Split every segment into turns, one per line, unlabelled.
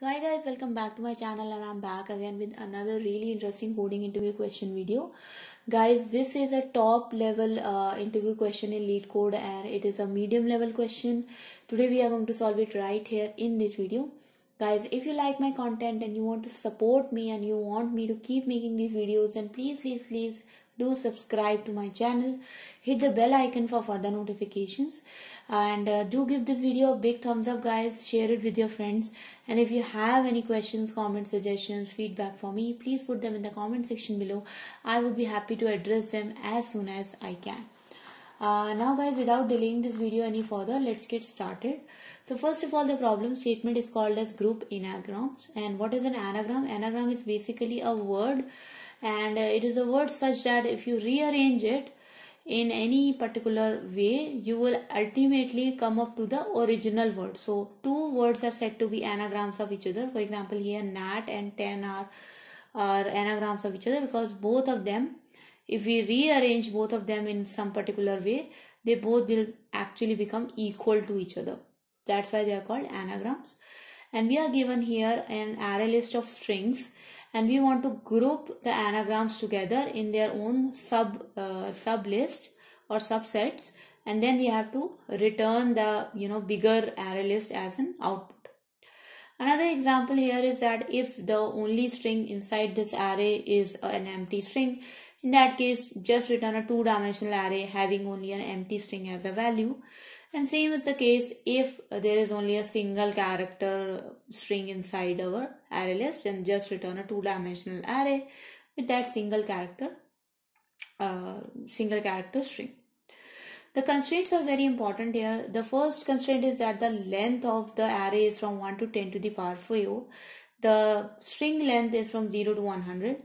So hi guys, welcome back to my channel and I'm back again with another really interesting coding interview question video. Guys, this is a top level uh, interview question in lead code and it is a medium level question. Today we are going to solve it right here in this video. Guys, if you like my content and you want to support me and you want me to keep making these videos then please, please, please do subscribe to my channel hit the bell icon for further notifications and uh, do give this video a big thumbs up guys share it with your friends and if you have any questions comments suggestions feedback for me please put them in the comment section below i would be happy to address them as soon as i can uh, now guys without delaying this video any further let's get started so first of all the problem statement is called as group anagrams and what is an anagram anagram is basically a word and uh, it is a word such that if you rearrange it in any particular way you will ultimately come up to the original word so two words are said to be anagrams of each other for example here nat and ten are are anagrams of each other because both of them if we rearrange both of them in some particular way they both will actually become equal to each other that's why they are called anagrams and we are given here an array list of strings and we want to group the anagrams together in their own sub uh, sub list or subsets and then we have to return the you know bigger array list as an output Another example here is that if the only string inside this array is an empty string, in that case, just return a two-dimensional array having only an empty string as a value and same is the case if there is only a single character string inside our array list and just return a two-dimensional array with that single character uh, single character string the constraints are very important here the first constraint is that the length of the array is from 1 to 10 to the power 4 the string length is from 0 to 100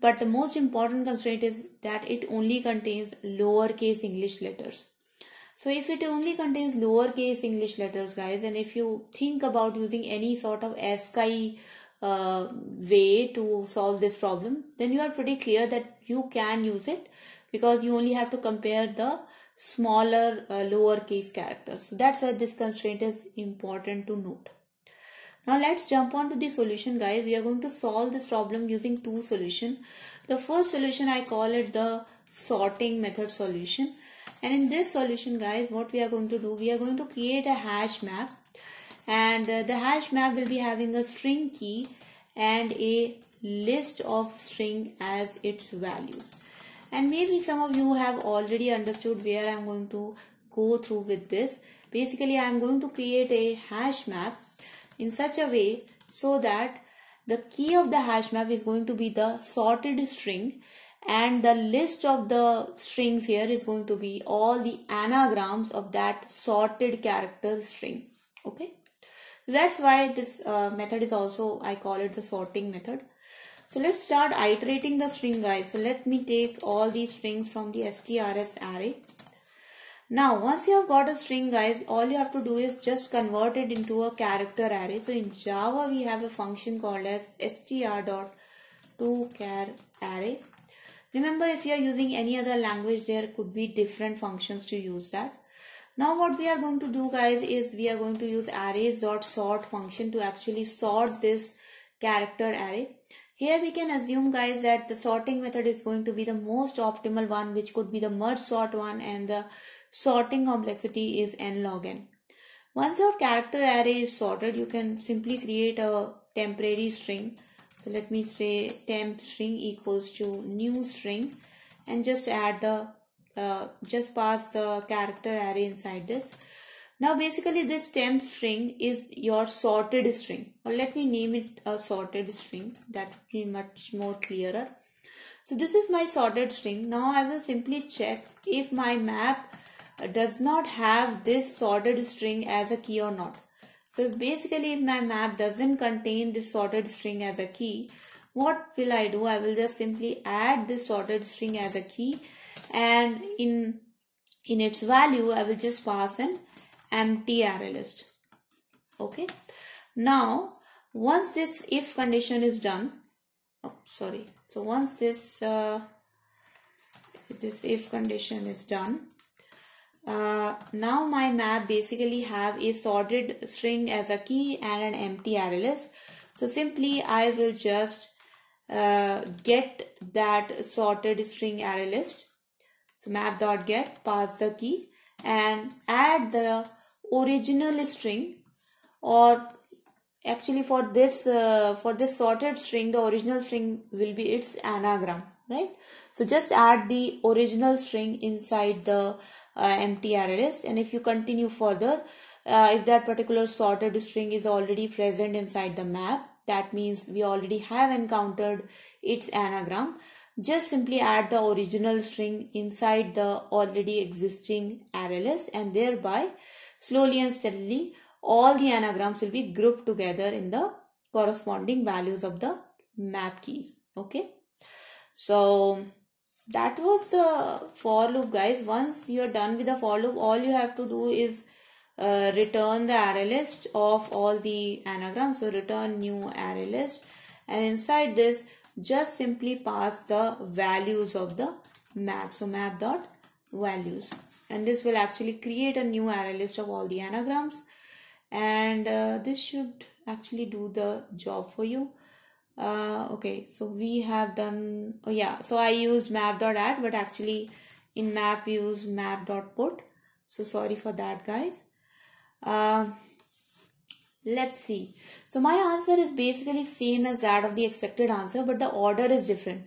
but the most important constraint is that it only contains lowercase english letters so if it only contains lowercase English letters guys and if you think about using any sort of ASCII uh, way to solve this problem then you are pretty clear that you can use it because you only have to compare the smaller uh, lowercase characters. So that's why this constraint is important to note. Now let's jump on to the solution guys. We are going to solve this problem using two solution. The first solution I call it the sorting method solution and in this solution guys what we are going to do we are going to create a hash map and uh, the hash map will be having a string key and a list of string as its values and maybe some of you have already understood where I'm going to go through with this basically I am going to create a hash map in such a way so that the key of the hash map is going to be the sorted string and the list of the strings here is going to be all the anagrams of that sorted character string okay that's why this uh, method is also i call it the sorting method so let's start iterating the string guys so let me take all these strings from the strs array now once you have got a string guys all you have to do is just convert it into a character array so in java we have a function called as str dot to char array Remember if you are using any other language there could be different functions to use that. Now what we are going to do guys is we are going to use arrays.sort function to actually sort this character array. Here we can assume guys that the sorting method is going to be the most optimal one which could be the merge sort one and the sorting complexity is n log n. Once your character array is sorted you can simply create a temporary string so let me say temp string equals to new string and just add the uh, just pass the character array inside this now basically this temp string is your sorted string or let me name it a sorted string that would be much more clearer so this is my sorted string now i will simply check if my map does not have this sorted string as a key or not so basically if my map doesn't contain this sorted string as a key, what will I do? I will just simply add this sorted string as a key and in, in its value, I will just pass an empty array list. Okay. Now, once this if condition is done, oh sorry, so once this, uh, this if condition is done, uh, now my map basically have a sorted string as a key and an empty arraylist. So simply I will just uh, get that sorted string ArrayList. So map dot get pass the key and add the original string or actually for this uh, for this sorted string the original string will be its anagram right so just add the original string inside the uh, empty array list and if you continue further uh, if that particular sorted string is already present inside the map that means we already have encountered its anagram just simply add the original string inside the already existing array list and thereby slowly and steadily all the anagrams will be grouped together in the corresponding values of the map keys okay so that was the for loop guys once you are done with the for loop all you have to do is uh, return the array list of all the anagrams so return new array list and inside this just simply pass the values of the map so map dot values and this will actually create a new array list of all the anagrams and uh, this should actually do the job for you uh, okay so we have done oh yeah so I used map.add but actually in map use map.put so sorry for that guys uh, let's see so my answer is basically same as that of the expected answer but the order is different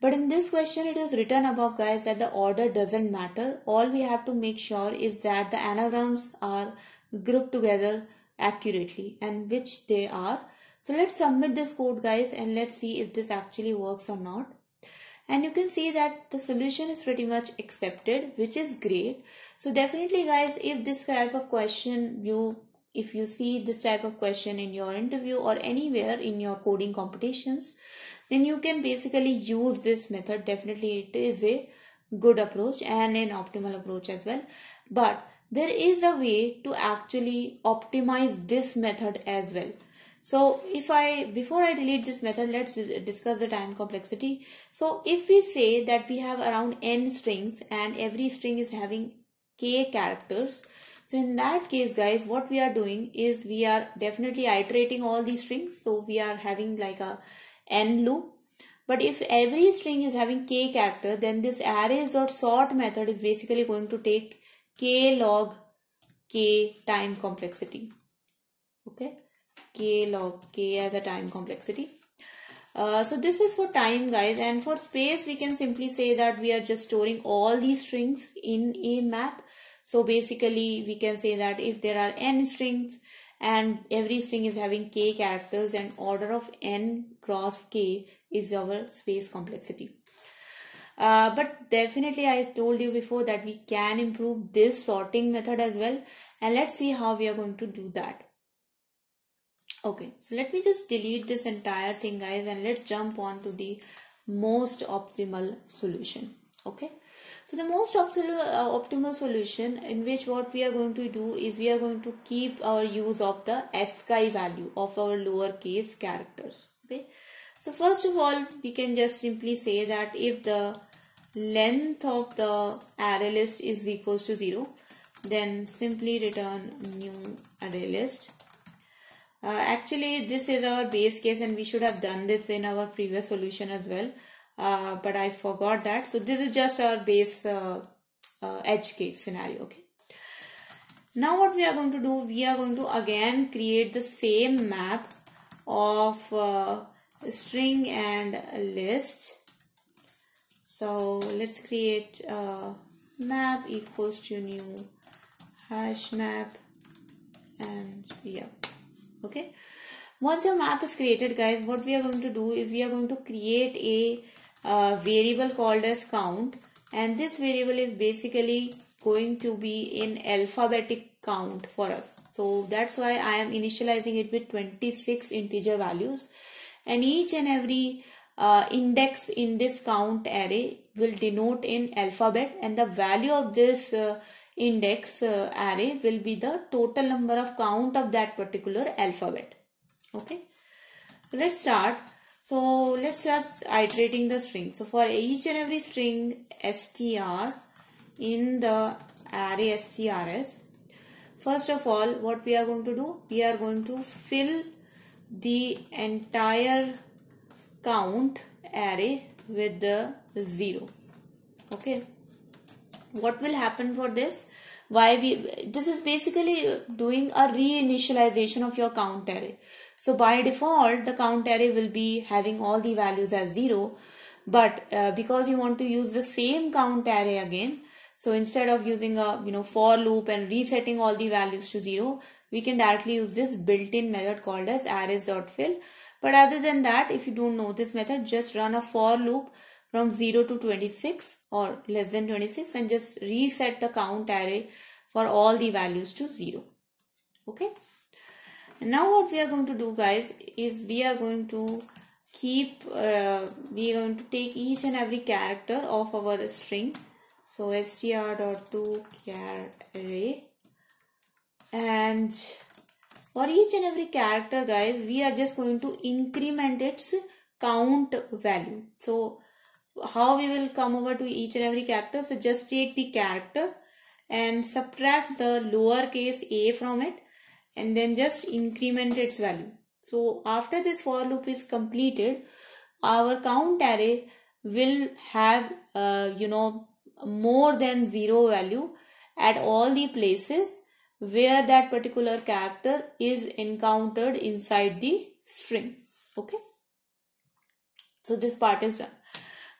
but in this question it is written above guys that the order doesn't matter all we have to make sure is that the anagrams are grouped together accurately and which they are. So let's submit this code guys and let's see if this actually works or not. And you can see that the solution is pretty much accepted which is great. So definitely guys if this type of question you if you see this type of question in your interview or anywhere in your coding competitions then you can basically use this method definitely it is a good approach and an optimal approach as well but there is a way to actually optimize this method as well. So if I, before I delete this method, let's discuss the time complexity. So if we say that we have around n strings and every string is having k characters, so in that case guys, what we are doing is we are definitely iterating all these strings. So we are having like a n loop. But if every string is having k character, then this arrays.sort method is basically going to take k log k time complexity. Okay, k log k as a time complexity. Uh, so this is for time guys and for space we can simply say that we are just storing all these strings in a map. So basically we can say that if there are n strings and every string is having k characters and order of n cross k is our space complexity. Uh, but definitely I told you before that we can improve this sorting method as well. And let's see how we are going to do that. Okay, so let me just delete this entire thing guys and let's jump on to the most optimal solution. Okay. So the most optimal uh, solution in which what we are going to do is we are going to keep our use of the ASCII value of our lowercase characters. Okay. So first of all, we can just simply say that if the length of the array list is equals to 0, then simply return new array list. Uh, actually, this is our base case and we should have done this in our previous solution as well. Uh, but I forgot that. So this is just our base uh, uh edge case scenario. Okay. Now what we are going to do, we are going to again create the same map of uh, string and list so let's create a map equals to new hash map and yeah okay once your map is created guys what we are going to do is we are going to create a uh, variable called as count and this variable is basically going to be in alphabetic count for us so that's why i am initializing it with 26 integer values and each and every uh, index in this count array will denote in alphabet and the value of this uh, index uh, array will be the total number of count of that particular alphabet okay so let's start so let's start iterating the string so for each and every string str in the array strs first of all what we are going to do we are going to fill the entire count array with the 0 okay what will happen for this why we this is basically doing a reinitialization of your count array so by default the count array will be having all the values as 0 but uh, because you want to use the same count array again so instead of using a you know for loop and resetting all the values to zero, we can directly use this built-in method called as arrays.fill. But other than that, if you don't know this method, just run a for loop from 0 to 26 or less than 26 and just reset the count array for all the values to 0. Okay. And now what we are going to do guys is we are going to keep, uh, we are going to take each and every character of our string so two char array and for each and every character guys we are just going to increment its count value so how we will come over to each and every character so just take the character and subtract the lowercase a from it and then just increment its value so after this for loop is completed our count array will have uh, you know more than zero value at all the places where that particular character is encountered inside the string. Okay. So this part is done.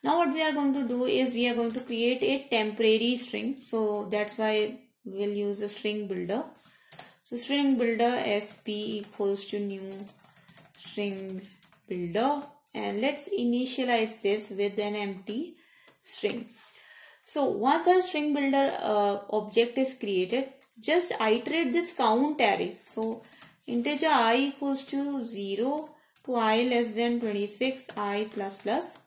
Now what we are going to do is we are going to create a temporary string. So that's why we'll use a string builder. So string builder sp equals to new string builder and let's initialize this with an empty string. So once our string builder uh, object is created, just iterate this count array. So integer i equals to 0 to i less than 26 i plus plus.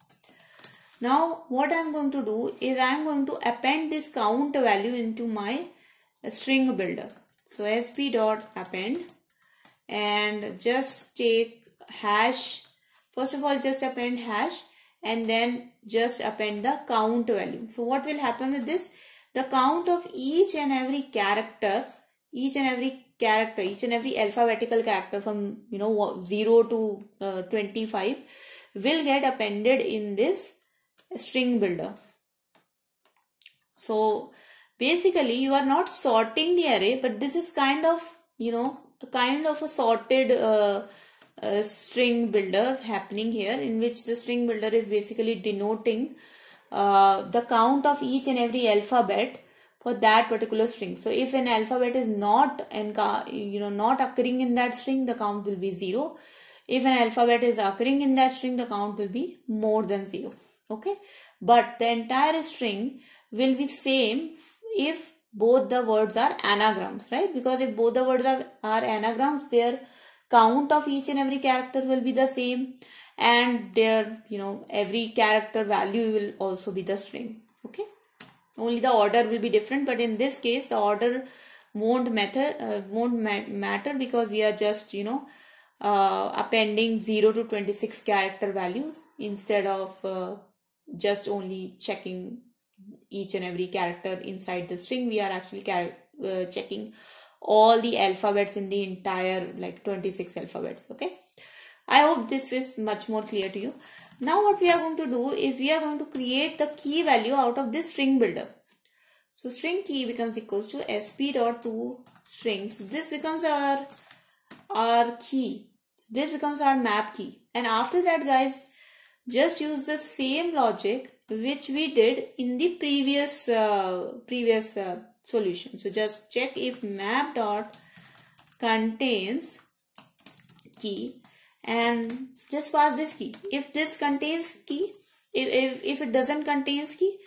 Now what I am going to do is I am going to append this count value into my string builder. So sp dot append and just take hash. First of all just append hash and then just append the count value. So what will happen with this? The count of each and every character, each and every character, each and every alphabetical character from, you know, 0 to uh, 25 will get appended in this string builder. So basically you are not sorting the array, but this is kind of, you know, kind of a sorted uh, uh, string builder happening here in which the string builder is basically denoting uh, the count of each and every alphabet for that particular string. So if an alphabet is not and you know not occurring in that string, the count will be zero. If an alphabet is occurring in that string, the count will be more than zero. Okay, but the entire string will be same if both the words are anagrams, right? Because if both the words are, are anagrams, they're count of each and every character will be the same and their you know every character value will also be the string okay only the order will be different but in this case the order won't matter uh, won't ma matter because we are just you know uh, appending 0 to 26 character values instead of uh, just only checking each and every character inside the string we are actually checking all the alphabets in the entire like 26 alphabets okay i hope this is much more clear to you now what we are going to do is we are going to create the key value out of this string builder so string key becomes equals to sp dot two strings this becomes our our key so this becomes our map key and after that guys just use the same logic which we did in the previous uh, previous uh, solution. So just check if map dot contains key and just pass this key. If this contains key, if, if, if it doesn't contains key,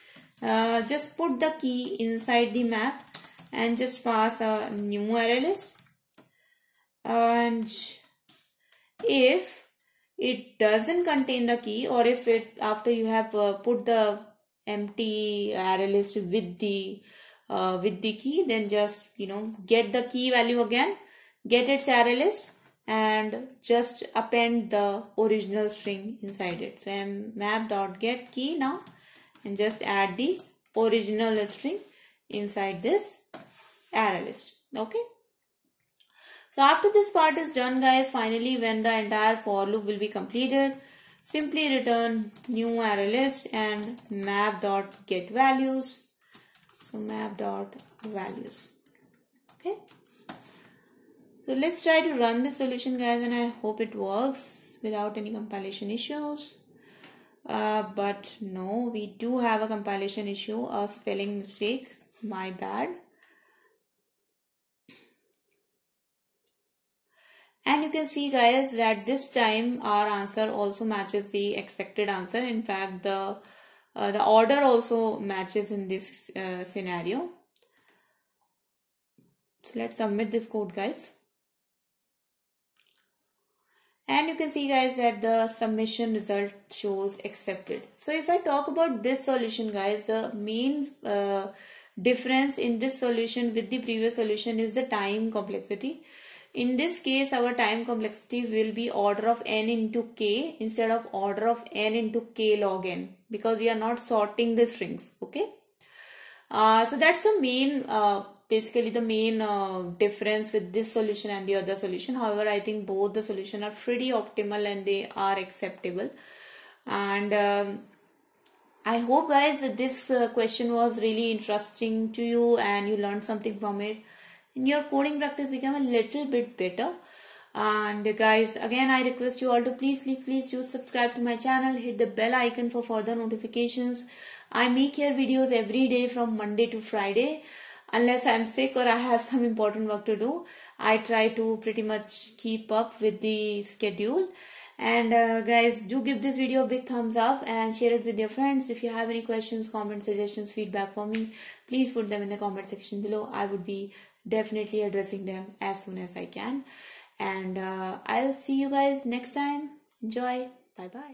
uh, just put the key inside the map and just pass a new array list. And if it doesn't contain the key or if it after you have uh, put the empty array list with the uh, with the key then just you know get the key value again get its array list and just append the original string inside it so i'm map dot get key now and just add the original string inside this array list okay so after this part is done guys finally when the entire for loop will be completed simply return new array list and map dot get values so map dot values okay so let's try to run the solution guys and i hope it works without any compilation issues uh, but no we do have a compilation issue a spelling mistake my bad and you can see guys that this time our answer also matches the expected answer in fact the uh, the order also matches in this uh, scenario. So let's submit this code guys. And you can see guys that the submission result shows accepted. So if I talk about this solution guys, the main uh, difference in this solution with the previous solution is the time complexity. In this case, our time complexity will be order of n into k instead of order of n into k log n because we are not sorting the strings. Okay. Uh, so that's the main, uh, basically the main uh, difference with this solution and the other solution. However, I think both the solution are pretty optimal and they are acceptable. And um, I hope guys that this uh, question was really interesting to you and you learned something from it. In your coding practice become a little bit better and guys again i request you all to please please please do subscribe to my channel hit the bell icon for further notifications i make here videos every day from monday to friday unless i'm sick or i have some important work to do i try to pretty much keep up with the schedule and uh, guys do give this video a big thumbs up and share it with your friends if you have any questions comments suggestions feedback for me please put them in the comment section below i would be definitely addressing them as soon as I can. And uh, I'll see you guys next time. Enjoy. Bye bye.